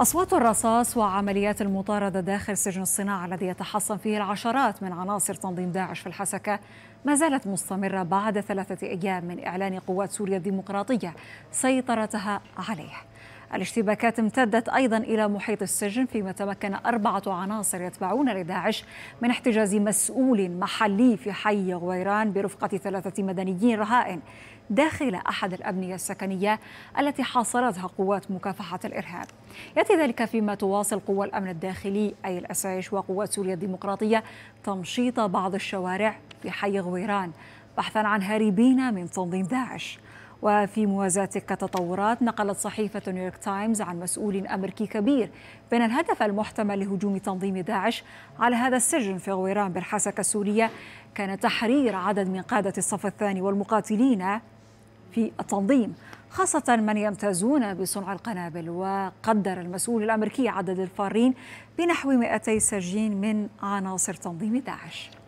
أصوات الرصاص وعمليات المطاردة داخل سجن الصناعة الذي يتحصن فيه العشرات من عناصر تنظيم داعش في الحسكة ما زالت مستمرة بعد ثلاثة أيام من إعلان قوات سوريا الديمقراطية سيطرتها عليه الاشتباكات امتدت أيضا إلى محيط السجن فيما تمكن أربعة عناصر يتبعون لداعش من احتجاز مسؤول محلي في حي غويران برفقة ثلاثة مدنيين رهائن داخل أحد الأبنية السكنية التي حاصرتها قوات مكافحة الإرهاب يأتي ذلك فيما تواصل قوى الأمن الداخلي أي الأسايش وقوات سوريا الديمقراطية تمشيط بعض الشوارع في حي غويران بحثا عن هاربين من تنظيم داعش وفي موازاة التطورات نقلت صحيفة نيويورك تايمز عن مسؤول أمريكي كبير بأن الهدف المحتمل لهجوم تنظيم داعش على هذا السجن في غويران بالحسكة السورية كان تحرير عدد من قادة الصف الثاني والمقاتلين في التنظيم خاصة من يمتازون بصنع القنابل وقدر المسؤول الأمريكي عدد الفارين بنحو 200 سجين من عناصر تنظيم داعش